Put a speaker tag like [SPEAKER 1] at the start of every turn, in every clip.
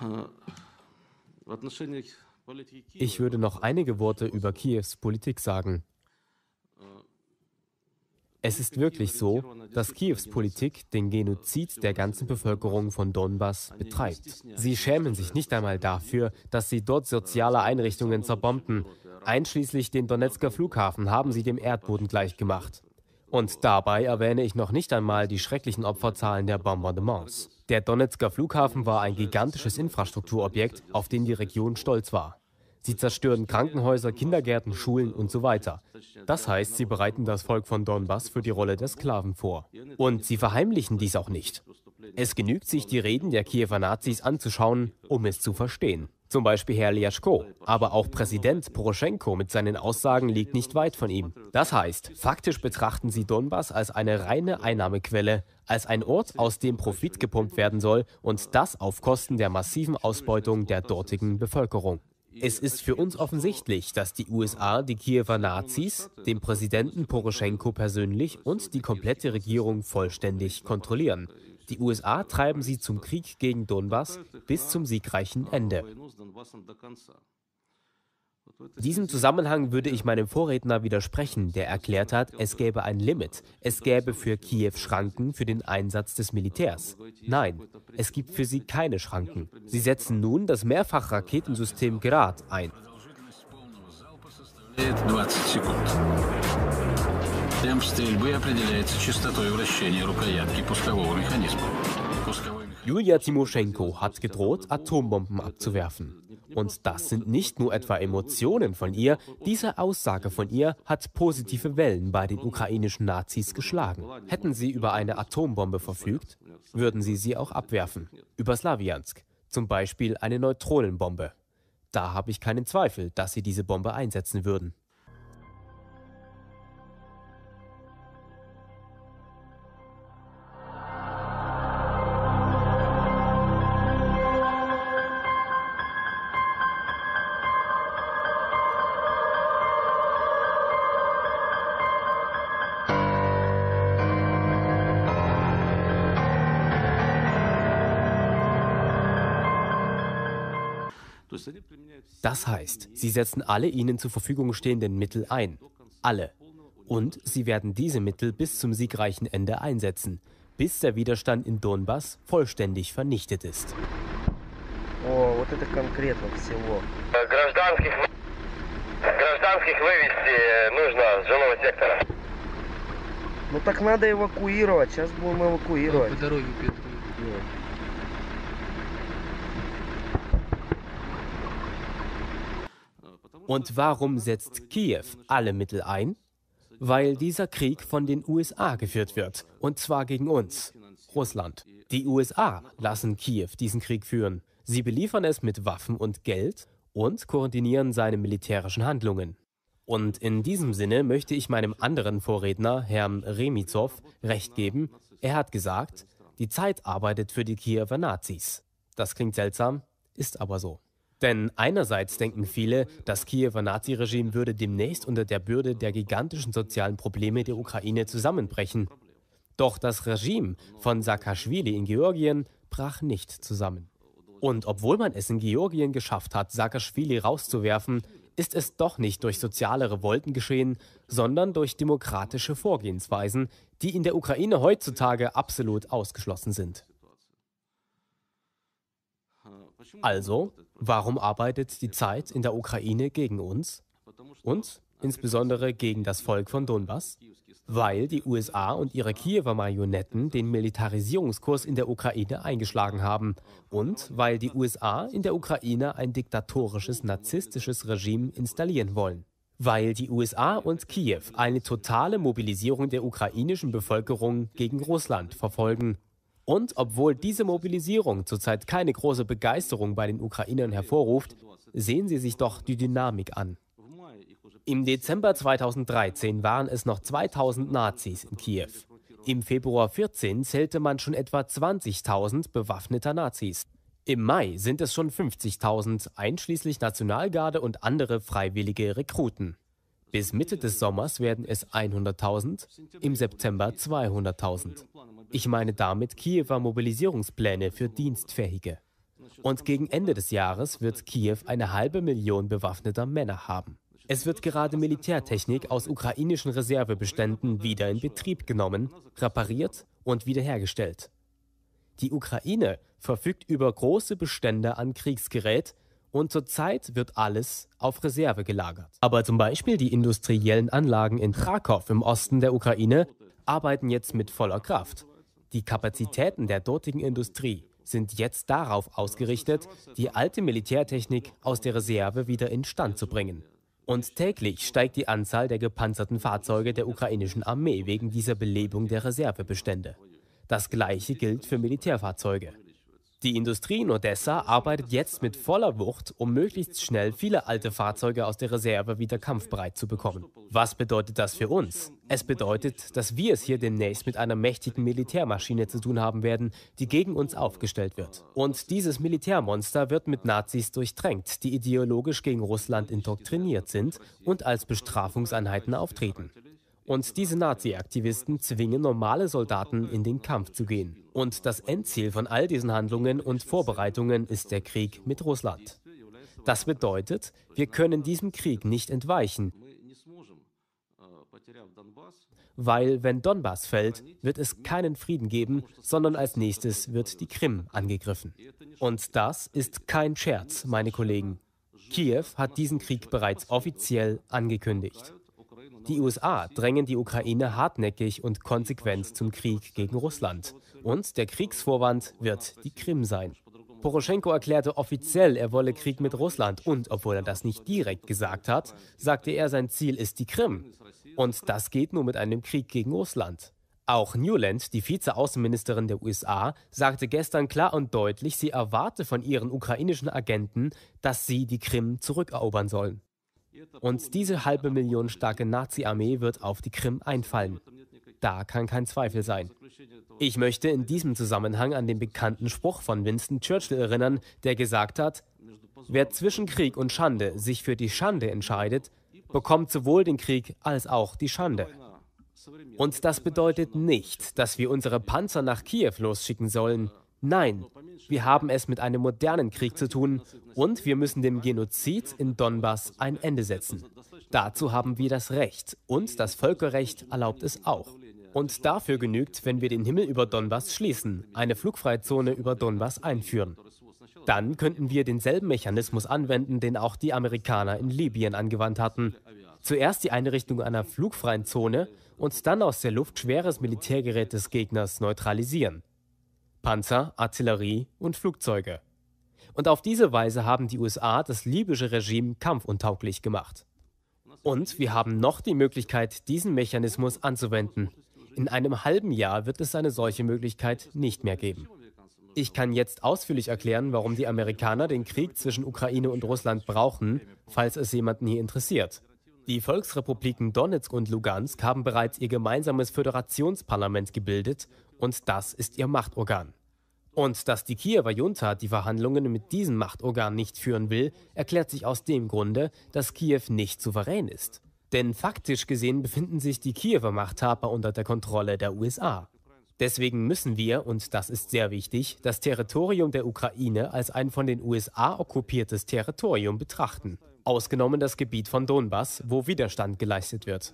[SPEAKER 1] Äh, ich würde noch einige Worte über Kiews Politik sagen. Э, es ist wirklich so, dass Kiews Politik den э, Genozid der ganzen Bevölkerung von Donbass betreibt. Sie schämen sich nicht einmal dafür, dass sie dort э, soziale Einrichtungen zerbomben. Einschließlich den Donetsker Flughafen haben sie dem Erdboden gleichgemacht. Und dabei erwähne ich noch nicht einmal die schrecklichen Opferzahlen der Bombardements. Der Donetsker Flughafen war ein gigantisches Infrastrukturobjekt, auf den die Region stolz war. Sie zerstören Krankenhäuser, Kindergärten, Schulen und so weiter. Das heißt, sie bereiten das Volk von Donbass für die Rolle der Sklaven vor. Und sie verheimlichen dies auch nicht. Es genügt sich, die Reden der Kiewer Nazis anzuschauen, um es zu verstehen. Zum Beispiel Herr Liaschko, aber auch Präsident Poroschenko mit seinen Aussagen liegt nicht weit von ihm. Das heißt, faktisch betrachten sie Donbass als eine reine Einnahmequelle, als ein Ort, aus dem Profit gepumpt werden soll und das auf Kosten der massiven Ausbeutung der dortigen Bevölkerung. Es ist für uns offensichtlich, dass die USA die Kiewer Nazis, den Präsidenten Poroschenko persönlich und die komplette Regierung vollständig kontrollieren. Die USA treiben sie zum Krieg gegen Donbass bis zum siegreichen Ende. diesem Zusammenhang würde ich meinem Vorredner widersprechen, der erklärt hat, es gäbe ein Limit, es gäbe für Kiew Schranken für den Einsatz des Militärs. Nein, es gibt für sie keine Schranken. Sie setzen nun das Mehrfachraketensystem Grad ein. 20 Sekunden. Режим стрельбы определяется частотой вращения рукоятки пускового механизма. Julia Timoschenko hat gedroht, Atombomben abzuwerfen. Und das sind nicht nur etwa Emotionen von ihr, diese Aussage von ihr hat positive Wellen bei den ukrainischen Nazis geschlagen. Hätten sie über eine Atombombe verfügt, würden sie sie auch abwerfen. Über Slawiansk, zum Beispiel eine Neutronenbombe. Da habe ich keinen Zweifel, dass sie diese Bombe einsetzen würden. Das heißt, sie setzen alle ihnen zur Verfügung stehenden Mittel ein. Alle. Und sie werden diese Mittel bis zum siegreichen Ende einsetzen, bis der Widerstand in Donbass vollständig vernichtet ist. О, вот это конкретно всего. Э, гражданских, гражданских вывести э, нужно с жилого сектора. Ну так надо эвакуировать, сейчас будем эвакуировать. По дороге, Петру. Und warum setzt Kiew alle Mittel ein? Weil dieser Krieg von den USA geführt wird, und zwar gegen uns, Russland. Die USA lassen Kiew diesen Krieg führen. Sie beliefern es mit Waffen und Geld und koordinieren seine militärischen Handlungen. Und in diesem Sinne möchte ich meinem anderen Vorredner, Herrn Remizow, recht geben. Er hat gesagt, die Zeit arbeitet für die Kiewer Nazis. Das klingt seltsam, ist aber so. Denn einerseits denken viele, das Kiewer Naziregime würde demnächst unter der Bürde der gigantischen sozialen Probleme der Ukraine zusammenbrechen. Doch das Regime von Saakashvili in Georgien brach nicht zusammen. Und obwohl man es in Georgien geschafft hat, Saakashvili rauszuwerfen, ist es doch nicht durch soziale Revolten geschehen, sondern durch demokratische Vorgehensweisen, die in der Ukraine heutzutage absolut ausgeschlossen sind. Also, Warum arbeitet die Zeit in der Ukraine gegen uns und insbesondere gegen das Volk von Donbass? Weil die USA und ihre Kiewer Marionetten den Militarisierungskurs in der Ukraine eingeschlagen haben und weil die USA in der Ukraine ein diktatorisches, narzisstisches Regime installieren wollen. Weil die USA und Kiew eine totale Mobilisierung der ukrainischen Bevölkerung gegen Russland verfolgen und obwohl diese Mobilisierung zurzeit keine große Begeisterung bei den Ukrainern hervorruft, sehen Sie sich doch die Dynamik an. Im Dezember 2013 waren es noch 2000 Nazis in Kiew. Im Februar 14 zählte man schon etwa 20.000 bewaffneter Nazis. Im Mai sind es schon 50.000, einschließlich Nationalgarde und andere freiwillige Rekruten. Bis Mitte des Sommers werden es 100.000, im September 200.000. Ich meine damit Kiewer Mobilisierungspläne für Dienstfähige. Und gegen Ende des Jahres wird Kiew eine halbe Million bewaffneter Männer haben. Es wird gerade Militärtechnik aus ukrainischen Reservebeständen wieder in Betrieb genommen, repariert und wiederhergestellt. Die Ukraine verfügt über große Bestände an Kriegsgerät, und zurzeit wird alles auf Reserve gelagert. Aber zum Beispiel die industriellen Anlagen in Krakow im Osten der Ukraine arbeiten jetzt mit voller Kraft. Die Kapazitäten der dortigen Industrie sind jetzt darauf ausgerichtet, die alte Militärtechnik aus der Reserve wieder instand zu bringen. Und täglich steigt die Anzahl der gepanzerten Fahrzeuge der ukrainischen Armee wegen dieser Belebung der Reservebestände. Das gleiche gilt für Militärfahrzeuge. Die Industrie in Odessa arbeitet jetzt mit voller Wucht, um möglichst schnell viele alte Fahrzeuge aus der Reserve wieder kampfbereit zu bekommen. Was bedeutet das für uns? Es bedeutet, dass wir es hier demnächst mit einer mächtigen Militärmaschine zu tun haben werden, die gegen uns aufgestellt wird. Und dieses Militärmonster wird mit Nazis durchdrängt, die ideologisch gegen Russland indoktriniert sind und als Bestrafungseinheiten auftreten. Und diese Nazi-Aktivisten zwingen normale Soldaten in den Kampf zu gehen. Und das Endziel von all diesen Handlungen und Vorbereitungen ist der Krieg mit Russland. Das bedeutet, wir können diesem Krieg nicht entweichen, weil wenn Donbass fällt, wird es keinen Frieden geben, sondern als nächstes wird die Krim angegriffen. Und das ist kein Scherz, meine Kollegen. Kiew hat diesen Krieg bereits offiziell angekündigt. Die USA drängen die Ukraine hartnäckig und konsequent zum Krieg gegen Russland. Und der Kriegsvorwand wird die Krim sein. Poroschenko erklärte offiziell, er wolle Krieg mit Russland und obwohl er das nicht direkt gesagt hat, sagte er, sein Ziel ist die Krim. Und das geht nur mit einem Krieg gegen Russland. Auch Newland, die Vizeaußenministerin der USA, sagte gestern klar und deutlich, sie erwarte von ihren ukrainischen Agenten, dass sie die Krim zurückerobern sollen. Und diese halbe Million starke Nazi-Armee wird auf die Krim einfallen. Da kann kein Zweifel sein. Ich möchte in diesem Zusammenhang an den bekannten Spruch von Winston Churchill erinnern, der gesagt hat, wer zwischen Krieg und Schande sich für die Schande entscheidet, bekommt sowohl den Krieg als auch die Schande. Und das bedeutet nicht, dass wir unsere Panzer nach Kiew losschicken sollen, Nein, wir haben es mit einem modernen Krieg zu tun und wir müssen dem Genozid in Donbass ein Ende setzen. Dazu haben wir das Recht und das Völkerrecht erlaubt es auch. Und dafür genügt, wenn wir den Himmel über Donbass schließen, eine Flugfreizone über Donbass einführen. Dann könnten wir denselben Mechanismus anwenden, den auch die Amerikaner in Libyen angewandt hatten. Zuerst die Einrichtung einer flugfreien Zone und dann aus der Luft schweres Militärgerät des Gegners neutralisieren. Panzer, Artillerie und Flugzeuge. Und auf diese Weise haben die USA das libysche Regime kampfuntauglich gemacht. Und wir haben noch die Möglichkeit, diesen Mechanismus anzuwenden. In einem halben Jahr wird es eine solche Möglichkeit nicht mehr geben. Ich kann jetzt ausführlich erklären, warum die Amerikaner den Krieg zwischen Ukraine und Russland brauchen, falls es jemanden hier interessiert. Die Volksrepubliken Donetsk und Lugansk haben bereits ihr gemeinsames Föderationsparlament gebildet und das ist ihr Machtorgan. Und dass die Kiewer Junta die Verhandlungen mit diesem Machtorgan nicht führen will, erklärt sich aus dem Grunde, dass Kiew nicht souverän ist. Denn faktisch gesehen befinden sich die Kiewer Machthaber unter der Kontrolle der USA. Deswegen müssen wir, und das ist sehr wichtig, das Territorium der Ukraine als ein von den USA okkupiertes Territorium betrachten, ausgenommen das Gebiet von Donbass, wo Widerstand geleistet wird.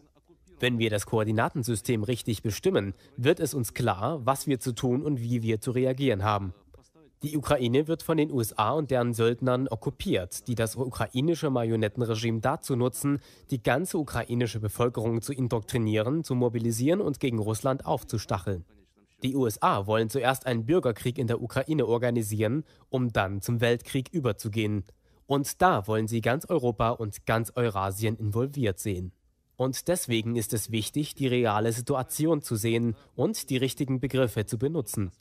[SPEAKER 1] Wenn wir das Koordinatensystem richtig bestimmen, wird es uns klar, was wir zu tun und wie wir zu reagieren haben. Die Ukraine wird von den USA und deren Söldnern okkupiert, die das ukrainische Marionettenregime dazu nutzen, die ganze ukrainische Bevölkerung zu indoktrinieren, zu mobilisieren und gegen Russland aufzustacheln. Die USA wollen zuerst einen Bürgerkrieg in der Ukraine organisieren, um dann zum Weltkrieg überzugehen. Und da wollen sie ganz Europa und ganz Eurasien involviert sehen. Und deswegen ist es wichtig, die reale Situation zu sehen und die richtigen Begriffe zu benutzen.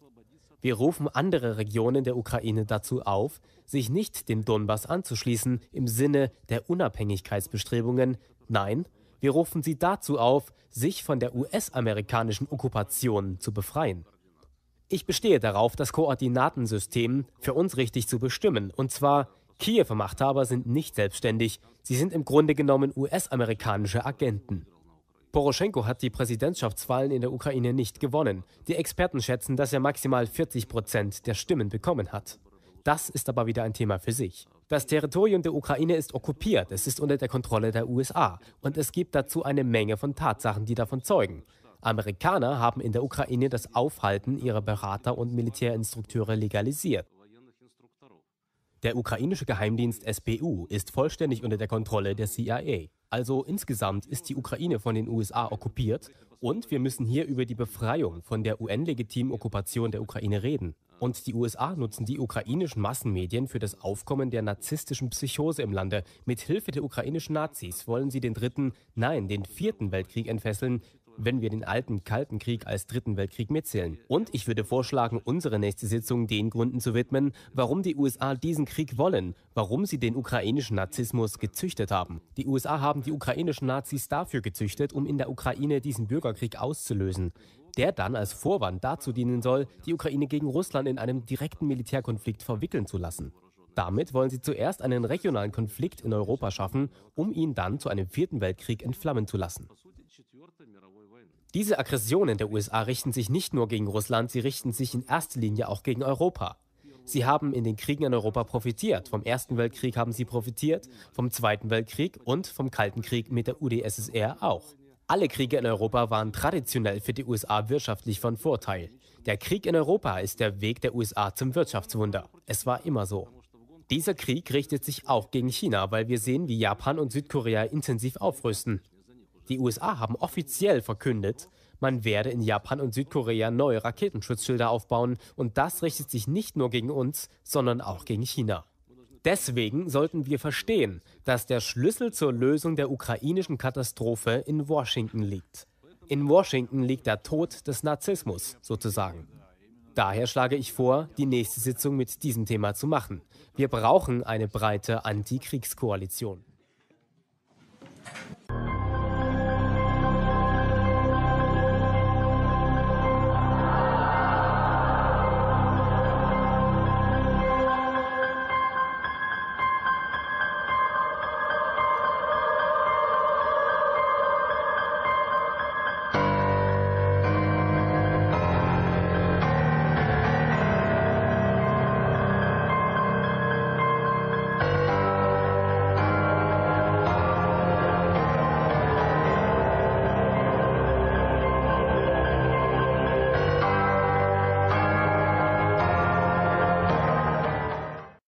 [SPEAKER 1] Wir rufen andere Regionen der Ukraine dazu auf, sich nicht dem Donbass anzuschließen im Sinne der Unabhängigkeitsbestrebungen. Nein, wir rufen sie dazu auf, sich von der US-amerikanischen Okkupation zu befreien. Ich bestehe darauf, das Koordinatensystem für uns richtig zu bestimmen, und zwar Kiewer Machthaber sind nicht selbstständig, sie sind im Grunde genommen US-amerikanische Agenten. Poroschenko hat die Präsidentschaftswahlen in der Ukraine nicht gewonnen. Die Experten schätzen, dass er maximal 40 Prozent der Stimmen bekommen hat. Das ist aber wieder ein Thema für sich. Das Territorium der Ukraine ist okkupiert, es ist unter der Kontrolle der USA und es gibt dazu eine Menge von Tatsachen, die davon zeugen. Amerikaner haben in der Ukraine das Aufhalten ihrer Berater und Militärinstrukteure legalisiert. Der ukrainische Geheimdienst SBU ist vollständig unter der Kontrolle der CIA. Also insgesamt ist die Ukraine von den USA okkupiert und wir müssen hier über die Befreiung von der UN-legitimen Okkupation der Ukraine reden. Und die USA nutzen die ukrainischen Massenmedien für das Aufkommen der narzisstischen Psychose im Lande. Mit Hilfe der ukrainischen Nazis wollen sie den dritten, nein, den vierten Weltkrieg entfesseln, wenn wir den alten Kalten Krieg als Dritten Weltkrieg mitzählen. Und ich würde vorschlagen, unsere nächste Sitzung den Gründen zu widmen, warum die USA diesen Krieg wollen, warum sie den ukrainischen Nazismus gezüchtet haben. Die USA haben die ukrainischen Nazis dafür gezüchtet, um in der Ukraine diesen Bürgerkrieg auszulösen der dann als Vorwand dazu dienen soll, die Ukraine gegen Russland in einem direkten Militärkonflikt verwickeln zu lassen. Damit wollen sie zuerst einen regionalen Konflikt in Europa schaffen, um ihn dann zu einem vierten Weltkrieg entflammen zu lassen. Diese Aggressionen der USA richten sich nicht nur gegen Russland, sie richten sich in erster Linie auch gegen Europa. Sie haben in den Kriegen in Europa profitiert. Vom Ersten Weltkrieg haben sie profitiert, vom Zweiten Weltkrieg und vom Kalten Krieg mit der UdSSR auch. Alle Kriege in Europa waren traditionell für die USA wirtschaftlich von Vorteil. Der Krieg in Europa ist der Weg der USA zum Wirtschaftswunder. Es war immer so. Dieser Krieg richtet sich auch gegen China, weil wir sehen, wie Japan und Südkorea intensiv aufrüsten. Die USA haben offiziell verkündet, man werde in Japan und Südkorea neue Raketenschutzschilder aufbauen und das richtet sich nicht nur gegen uns, sondern auch gegen China. Deswegen sollten wir verstehen, dass der Schlüssel zur Lösung der ukrainischen Katastrophe in Washington liegt. In Washington liegt der Tod des Narzissmus sozusagen. Daher schlage ich vor, die nächste Sitzung mit diesem Thema zu machen. Wir brauchen eine breite Anti-Kriegskoalition.